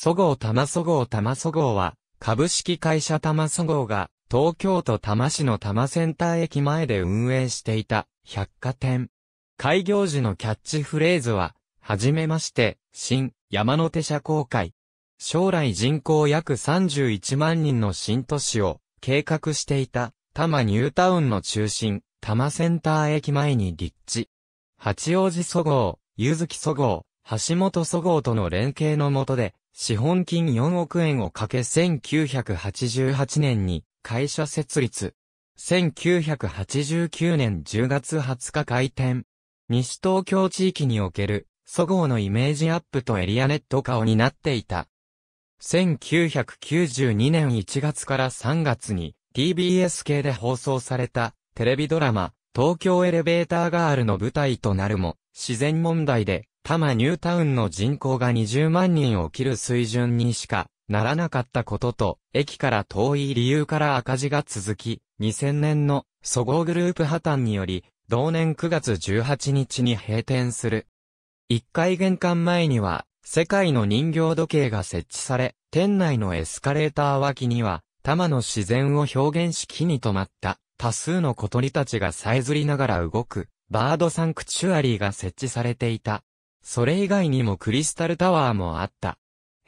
そごう多摩そごう多摩そごうは、株式会社多摩そごうが、東京都多摩市の多摩センター駅前で運営していた、百貨店。開業時のキャッチフレーズは、はじめまして、新、山手社公会。将来人口約31万人の新都市を計画していた多摩ニュータウンの中心、多摩センター駅前に立地。八王子そごう、ゆずきそごう、橋本そごうとの連携のもとで、資本金4億円をかけ1988年に会社設立。1989年10月20日開店。西東京地域における、そごうのイメージアップとエリアネット化を担っていた。1992年1月から3月に TBS 系で放送されたテレビドラマ東京エレベーターガールの舞台となるも自然問題で多摩ニュータウンの人口が20万人を切る水準にしかならなかったことと、駅から遠い理由から赤字が続き、2000年の祖号グループ破綻により、同年9月18日に閉店する。1階玄関前には、世界の人形時計が設置され、店内のエスカレーター脇には、多摩の自然を表現し木に止まった、多数の小鳥たちがさえずりながら動く、バードサンクチュアリーが設置されていた。それ以外にもクリスタルタワーもあった。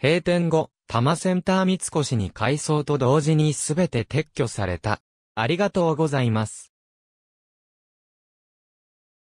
閉店後、多摩センター三越に改装と同時にすべて撤去された。ありがとうございます。